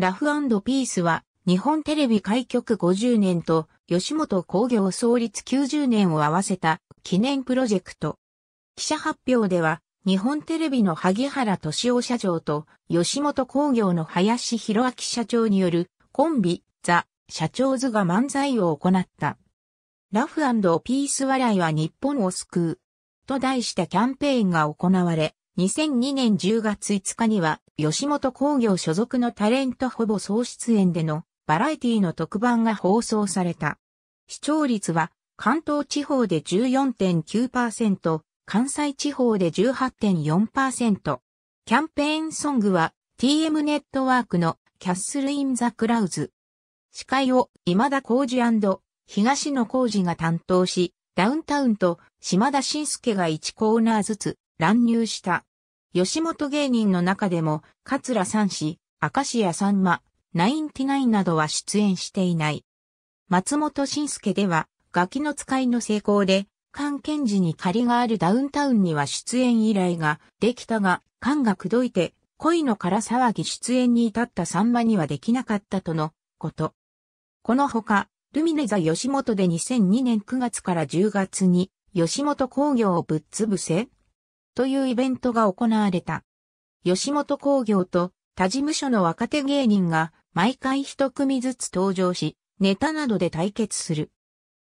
ラフピースは日本テレビ開局50年と吉本工業創立90年を合わせた記念プロジェクト。記者発表では日本テレビの萩原敏夫社長と吉本工業の林博明社長によるコンビザ・社長図が漫才を行った。ラフピース笑いは日本を救う。と題したキャンペーンが行われ、2002年10月5日には吉本興業所属のタレントほぼ総出演でのバラエティの特番が放送された。視聴率は関東地方で14.9%、関西地方で18.4%。キャンペーンソングは TM ネットワークのキャッスル・イン・ザ・クラウズ。司会を今田浩二東野浩二が担当し、ダウンタウンと島田晋介が1コーナーずつ乱入した。吉本芸人の中でも、桂三氏、明石家さんま、ナインティナインなどは出演していない。松本晋介では、ガキの使いの成功で、関検事に借りがあるダウンタウンには出演依頼ができたが、勘が口説いて、恋のから騒ぎ出演に至ったさんまにはできなかったとのこと。このほか、ルミネ座吉本で2002年9月から10月に、吉本工業をぶっ潰せ、というイベントが行われた。吉本工業と他事務所の若手芸人が毎回一組ずつ登場し、ネタなどで対決する。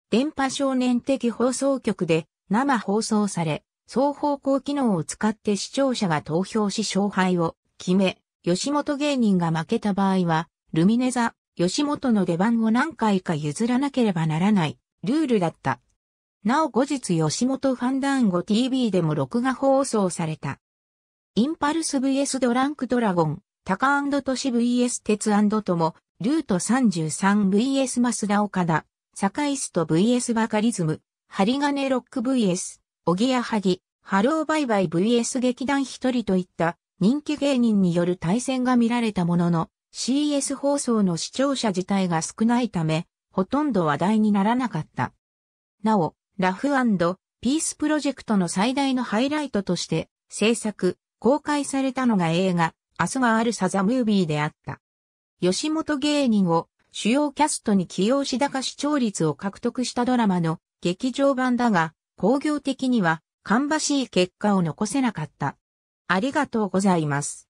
電波少年的放送局で生放送され、双方向機能を使って視聴者が投票し勝敗を決め、吉本芸人が負けた場合は、ルミネザ、吉本の出番を何回か譲らなければならない、ルールだった。なお後日吉本ファンダンゴ TV でも録画放送された。インパルス VS ドランクドラゴン、タカ都市 VS 鉄とも、ルート 33VS 増田岡田、坂イスト VS バカリズム、針金ロック VS、おぎやはぎ、ハローバイバイ VS 劇団一人といった人気芸人による対戦が見られたものの、CS 放送の視聴者自体が少ないため、ほとんど話題にならなかった。なお、ラフピースプロジェクトの最大のハイライトとして制作、公開されたのが映画、明日があるサザムービーであった。吉本芸人を主要キャストに起用し高視聴率を獲得したドラマの劇場版だが、工業的には、芳しい結果を残せなかった。ありがとうございます。